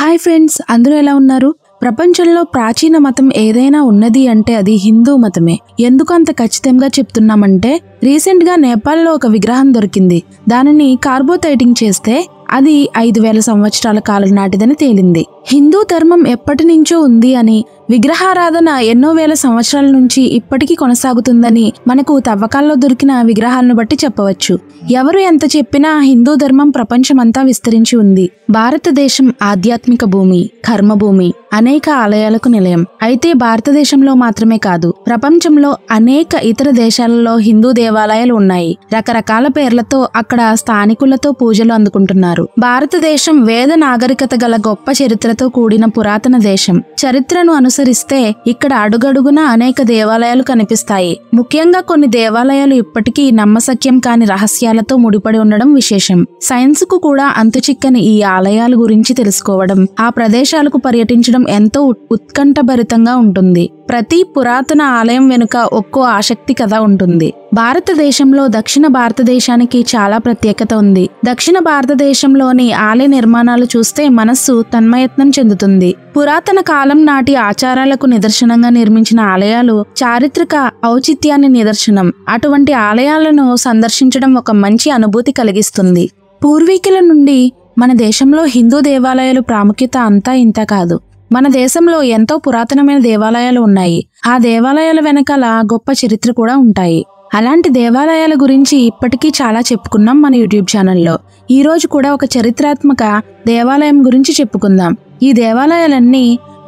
hi friends అందరూ ఎలా ఉన్నారు ప్రపంచంలో ప్రాచీన మతం ఏదైనా ఉన్నది అంటే అది హిందూ మతమే ఎందుకు అంత ఖచ్చితంగా చెప్తున్నామంటే రీసెంట్ గా నేపాల్లో ఒక విగ్రహం దొరికింది దానిని కార్బోథైటింగ్ చేస్తే అది ఐదు వేల సంవత్సరాల కాలం నాటిదని తేలింది హిందూ ధర్మం ఎప్పటి నుంచో ఉంది అని విగ్రహారాధన ఎన్నో వేల సంవత్సరాల నుంచి ఇప్పటికీ కొనసాగుతుందని మనకు తవ్వకాల్లో దొరికిన విగ్రహాలను బట్టి చెప్పవచ్చు ఎవరు ఎంత చెప్పినా హిందూ ధర్మం ప్రపంచమంతా విస్తరించి ఉంది భారతదేశం ఆధ్యాత్మిక భూమి కర్మభూమి అనేక ఆలయాలకు నిలయం అయితే భారతదేశంలో మాత్రమే కాదు ప్రపంచంలో అనేక ఇతర దేశాలలో హిందూ దేవాలయాలు ఉన్నాయి రకరకాల పేర్లతో అక్కడ స్థానికులతో పూజలు అందుకుంటున్నారు భారతదేశం వేద నాగరికత గల గొప్ప చరిత్రతో కూడిన పురాతన దేశం చరిత్రను అను అనుసరిస్తే ఇక్కడ అడుగడుగున అనేక దేవాలయాలు కనిపిస్తాయి ముఖ్యంగా కొన్ని దేవాలయాలు ఇప్పటికీ నమ్మసక్యం కాని రహస్యాలతో ముడిపడి ఉండడం విశేషం సైన్స్ కు కూడా చిక్కని ఈ ఆలయాల గురించి తెలుసుకోవడం ఆ ప్రదేశాలకు పర్యటించడం ఎంతో ఉత్కంఠభరితంగా ఉంటుంది ప్రతి పురాతన ఆలయం వెనుక ఒక్కో ఆసక్తి కథ ఉంటుంది భారతదేశంలో దక్షిణ భారతదేశానికి చాలా ప్రత్యేకత ఉంది దక్షిణ భారతదేశంలోని ఆలయ నిర్మాణాలు చూస్తే మనస్సు తన్మయత్నం చెందుతుంది పురాతన కాలం నాటి ఆచారాలకు నిదర్శనంగా నిర్మించిన ఆలయాలు చారిత్రక ఔచిత్యాన్ని నిదర్శనం అటువంటి ఆలయాలను సందర్శించడం ఒక మంచి అనుభూతి కలిగిస్తుంది పూర్వీకుల నుండి మన దేశంలో హిందూ దేవాలయాలు ప్రాముఖ్యత అంతా ఇంత కాదు మన దేశంలో ఎంతో పురాతనమైన దేవాలయాలు ఉన్నాయి ఆ దేవాలయాల వెనకాల గొప్ప చరిత్ర కూడా ఉంటాయి అలాంటి దేవాలయాల గురించి ఇప్పటికీ చాలా చెప్పుకున్నాం మన యూట్యూబ్ ఛానల్లో ఈ రోజు కూడా ఒక చరిత్రాత్మక దేవాలయం గురించి చెప్పుకుందాం ఈ దేవాలయాలన్నీ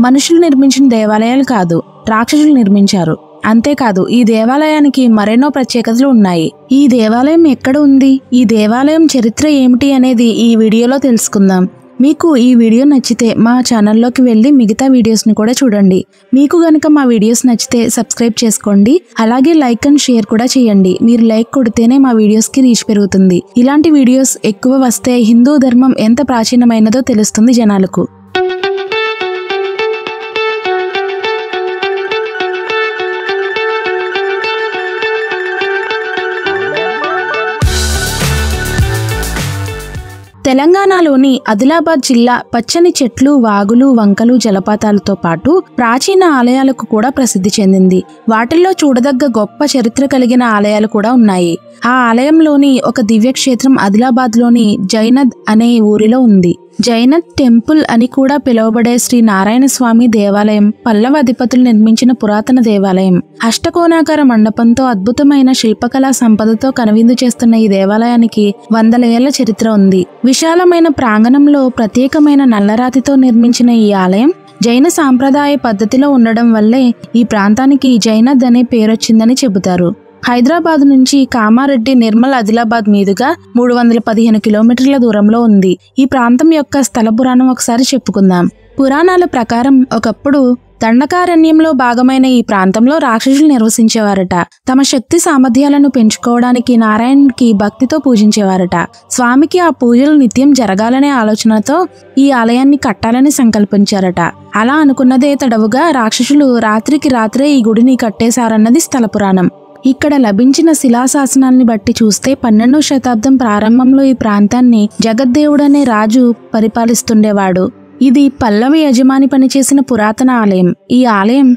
మనుషులు నిర్మించిన దేవాలయాలు కాదు రాక్షసులు నిర్మించారు అంతేకాదు ఈ దేవాలయానికి మరెన్నో ప్రత్యేకతలు ఉన్నాయి ఈ దేవాలయం ఎక్కడ ఉంది ఈ దేవాలయం చరిత్ర ఏమిటి అనేది ఈ వీడియోలో తెలుసుకుందాం మీకు ఈ వీడియో నచ్చితే మా ఛానల్లోకి వెళ్ళి మిగతా వీడియోస్ని కూడా చూడండి మీకు గనక మా వీడియోస్ నచ్చితే సబ్స్క్రైబ్ చేసుకోండి అలాగే లైక్ అండ్ షేర్ కూడా చేయండి మీరు లైక్ కొడితేనే మా వీడియోస్కి రీచ్ పెరుగుతుంది ఇలాంటి వీడియోస్ ఎక్కువ వస్తే హిందూ ధర్మం ఎంత ప్రాచీనమైనదో తెలుస్తుంది జనాలకు తెలంగాణలోని ఆదిలాబాద్ జిల్లా పచ్చని చెట్లు వాగులు వంకలు జలపాతాలతో పాటు ప్రాచీన ఆలయాలకు కూడా ప్రసిద్ధి చెందింది వాటిల్లో చూడదగ్గ గొప్ప చరిత్ర కలిగిన ఆలయాలు కూడా ఉన్నాయి ఆ ఆలయంలోని ఒక దివ్యక్షేత్రం ఆదిలాబాద్లోని జైనద్ అనే ఊరిలో ఉంది జైన టెంపుల్ అని కూడా పిలువబడే శ్రీ నారాయణ స్వామి దేవాలయం పల్లవ అధిపతులు నిర్మించిన పురాతన దేవాలయం అష్టకోణాకార మండపంతో అద్భుతమైన శిల్పకళా సంపదతో కనువిందు చేస్తున్న ఈ దేవాలయానికి వందల ఏళ్ల చరిత్ర ఉంది విశాలమైన ప్రాంగణంలో ప్రత్యేకమైన నల్లరాతితో నిర్మించిన ఈ ఆలయం జైన సాంప్రదాయ పద్ధతిలో ఉండడం వల్లే ఈ ప్రాంతానికి జైనద్ అనే పేరొచ్చిందని చెబుతారు హైదరాబాద్ నుంచి కామారెడ్డి నిర్మల్ ఆదిలాబాద్ మీదుగా మూడు వందల పదిహేను కిలోమీటర్ల దూరంలో ఉంది ఈ ప్రాంతం యొక్క స్థల పురాణం ఒకసారి చెప్పుకుందాం పురాణాల ప్రకారం ఒకప్పుడు దండకారణ్యంలో భాగమైన ఈ ప్రాంతంలో రాక్షసులు నిర్వసించేవారట తమ శక్తి సామర్థ్యాలను పెంచుకోవడానికి నారాయణ్కి భక్తితో పూజించేవారట స్వామికి ఆ పూజలు నిత్యం జరగాలనే ఆలోచనతో ఈ ఆలయాన్ని కట్టాలని సంకల్పించారట అలా అనుకున్నదే తడవుగా రాక్షసులు రాత్రికి రాత్రే ఈ గుడిని కట్టేశారన్నది స్థల పురాణం ఇక్కడ లభించిన శిలాశాసనాల్ని బట్టి చూస్తే పన్నెండో శతాబ్దం ప్రారంభంలో ఈ ప్రాంతాన్ని జగద్దేవుడనే రాజు పరిపాలిస్తుండేవాడు ఇది పల్లవ యజమాని పనిచేసిన పురాతన ఆలయం ఈ ఆలయం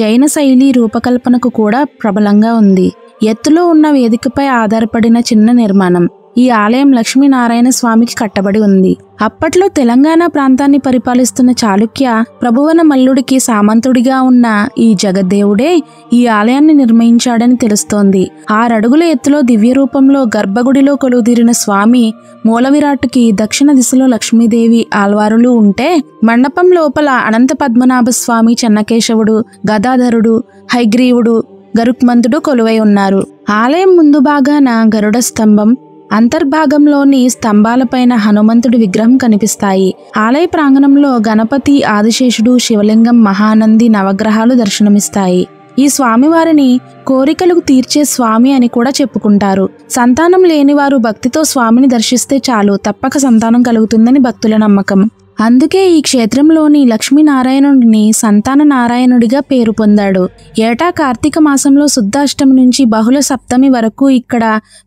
జైన శైలి రూపకల్పనకు కూడా ప్రబలంగా ఉంది ఎత్తులో ఉన్న వేదికపై ఆధారపడిన చిన్న నిర్మాణం ఈ ఆలయం లక్ష్మీనారాయణ స్వామికి కట్టబడి ఉంది అప్పట్లో తెలంగాణ ప్రాంతాన్ని పరిపాలిస్తున్న చాళుక్య ప్రభువన మల్లుడికి సామంతుడిగా ఉన్న ఈ జగద్దేవుడే ఈ ఆలయాన్ని నిర్మించాడని తెలుస్తోంది ఆరడుగుల ఎత్తులో దివ్య రూపంలో గర్భగుడిలో కొలువుదీరిన స్వామి మూలవిరాట్టుకి దక్షిణ దిశలో లక్ష్మీదేవి ఆల్వారులు ఉంటే మండపం లోపల అనంత పద్మనాభ స్వామి చెన్నకేశవుడు గదాధరుడు హైగ్రీవుడు గరుక్మంతుడు కొలువై ఉన్నారు ఆలయం ముందు భాగాన గరుడ స్తంభం అంతర్భాగంలోని స్తంభాలపైన హనుమంతుడి విగ్రహం కనిపిస్తాయి ఆలయ ప్రాంగణంలో గణపతి ఆదిశేషుడు శివలింగం మహానంది నవగ్రహాలు దర్శనమిస్తాయి ఈ స్వామివారిని కోరికలకు తీర్చే స్వామి అని కూడా చెప్పుకుంటారు సంతానం లేనివారు భక్తితో స్వామిని దర్శిస్తే చాలు తప్పక సంతానం కలుగుతుందని భక్తుల నమ్మకం అందుకే ఈ క్షేత్రంలోని లక్ష్మీనారాయణుడిని సంతాన నారాయణుడిగా పేరు పొందాడు ఏటా కార్తీక మాసంలో శుద్ధాష్టమి నుంచి బహుళ సప్తమి వరకు ఇక్కడ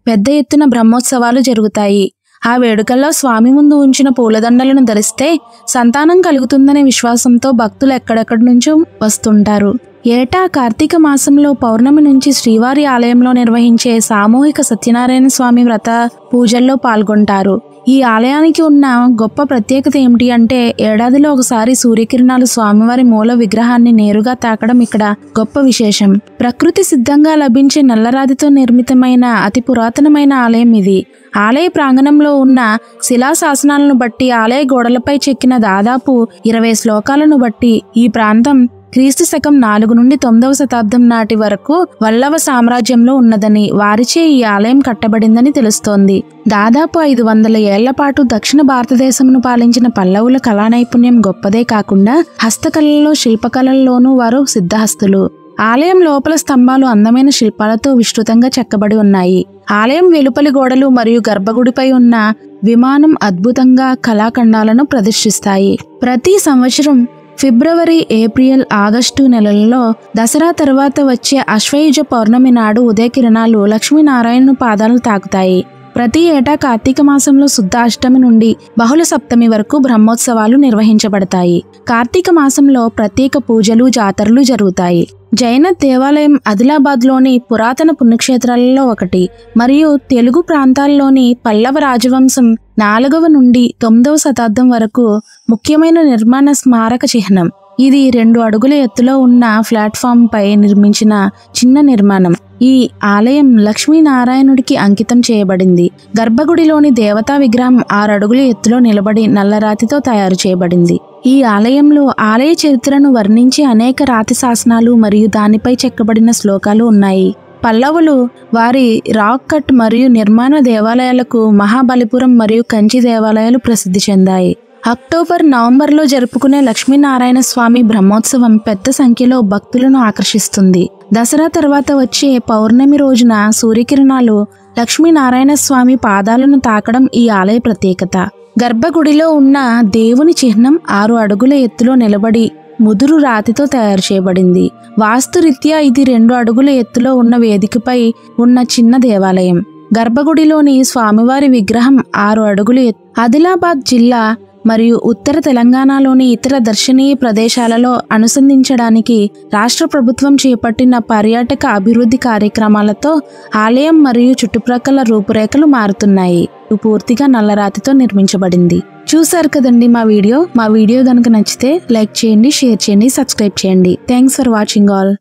పెద్ద ఎత్తున బ్రహ్మోత్సవాలు జరుగుతాయి ఆ వేడుకల్లో స్వామి ముందు ఉంచిన పూలదండలను ధరిస్తే సంతానం కలుగుతుందనే విశ్వాసంతో భక్తులు ఎక్కడెక్కడి నుంచో వస్తుంటారు ఏటా కార్తీక మాసంలో పౌర్ణమి నుంచి శ్రీవారి ఆలయంలో నిర్వహించే సామూహిక సత్యనారాయణ స్వామి వ్రత పూజల్లో పాల్గొంటారు ఈ ఆలయానికి ఉన్న గొప్ప ప్రత్యేకత ఏమిటి అంటే ఏడాదిలో ఒకసారి సూర్యకిరణాలు స్వామివారి మూల విగ్రహాన్ని నేరుగా తాకడం ఇక్కడ గొప్ప విశేషం ప్రకృతి సిద్ధంగా లభించే నల్లరాతితో నిర్మితమైన అతి పురాతనమైన ఆలయం ఇది ఆలయ ప్రాంగణంలో ఉన్న శిలాశాసనాలను బట్టి ఆలయ గోడలపై చెక్కిన దాదాపు ఇరవై శ్లోకాలను బట్టి ఈ ప్రాంతం క్రీస్తు శకం నాలుగు నుండి తొమ్మిదవ శతాబ్దం నాటి వరకు వల్లవ సామ్రాజ్యంలో ఉన్నదని వారిచే ఈ ఆలయం కట్టబడిందని తెలుస్తోంది దాదాపు ఐదు వందల ఏళ్ల పాటు దక్షిణ భారతదేశమును పాలించిన పల్లవుల కళా నైపుణ్యం గొప్పదే కాకుండా హస్తకళల్లో శిల్పకళల్లోనూ వారు సిద్ధహస్తులు ఆలయం లోపల స్తంభాలు అందమైన శిల్పాలతో విస్తృతంగా చెక్కబడి ఉన్నాయి ఆలయం వెలుపలి గోడలు మరియు గర్భగుడిపై ఉన్న విమానం అద్భుతంగా కళాఖండాలను ప్రదర్శిస్తాయి ప్రతి సంవత్సరం ఫిబ్రవరి ఏప్రిల్ ఆగస్టు నెలల్లో దసరా తర్వాత వచ్చే అశ్వయుజ పౌర్ణమి నాడు ఉదయకిరణాలు లక్ష్మీనారాయణ పాదాలను తాకుతాయి ప్రతి ఏటా కార్తీక మాసంలో శుద్ధ అష్టమి నుండి బహుళ సప్తమి వరకు బ్రహ్మోత్సవాలు నిర్వహించబడతాయి కార్తీక మాసంలో ప్రత్యేక పూజలు జాతరలు జరుగుతాయి జైన దేవాలయం ఆదిలాబాద్లోని పురాతన పుణ్యక్షేత్రాలలో ఒకటి మరియు తెలుగు ప్రాంతాల్లోని పల్లవ రాజవంశం నాలుగవ నుండి తొమ్మిదవ శతాబ్దం వరకు ముఖ్యమైన నిర్మాణ స్మారక చిహ్నం ఇది రెండు అడుగుల ఎత్తులో ఉన్న పై నిర్మించిన చిన్న నిర్మాణం ఈ ఆలయం లక్ష్మీనారాయణుడికి అంకితం చేయబడింది గర్భగుడిలోని దేవతా విగ్రహం ఆరడుగుల ఎత్తులో నిలబడి నల్లరాతితో తయారు చేయబడింది ఈ ఆలయంలో ఆలయ చరిత్రను వర్ణించే అనేక రాతి శాసనాలు మరియు దానిపై చెక్కబడిన శ్లోకాలు ఉన్నాయి పల్లవులు వారి రాక్ కట్ మరియు నిర్మాణ దేవాలయాలకు మహాబలిపురం మరియు కంచి దేవాలయాలు ప్రసిద్ధి చెందాయి అక్టోబర్ నవంబర్లో జరుపుకునే లక్ష్మీనారాయణ స్వామి బ్రహ్మోత్సవం పెద్ద సంఖ్యలో భక్తులను ఆకర్షిస్తుంది దసరా తర్వాత వచ్చే పౌర్ణమి రోజున సూర్యకిరణాలు లక్ష్మీనారాయణ స్వామి పాదాలను తాకడం ఈ ఆలయ ప్రత్యేకత గర్భగుడిలో ఉన్న దేవుని చిహ్నం ఆరు అడుగుల ఎత్తులో నిలబడి ముదురు రాతితో తయారు చేయబడింది వాస్తురీత్యా ఇది రెండు అడుగుల ఎత్తులో ఉన్న వేదికపై ఉన్న చిన్న దేవాలయం గర్భగుడిలోని స్వామివారి విగ్రహం ఆరు అడుగులు ఆదిలాబాద్ జిల్లా మరియు ఉత్తర తెలంగాణలోని ఇతర దర్శనీయ ప్రదేశాలలో అనుసంధించడానికి రాష్ట్ర ప్రభుత్వం చేపట్టిన పర్యాటక అభివృద్ధి కార్యక్రమాలతో ఆలయం మరియు చుట్టుప్రక్కల రూపురేఖలు మారుతున్నాయి పూర్తిగా నల్లరాతితో నిర్మించబడింది చూసారు కదండి మా వీడియో మా వీడియో కనుక నచ్చితే లైక్ చేయండి షేర్ చేయండి సబ్స్క్రైబ్ చేయండి థ్యాంక్స్ ఫర్ వాచింగ్ ఆల్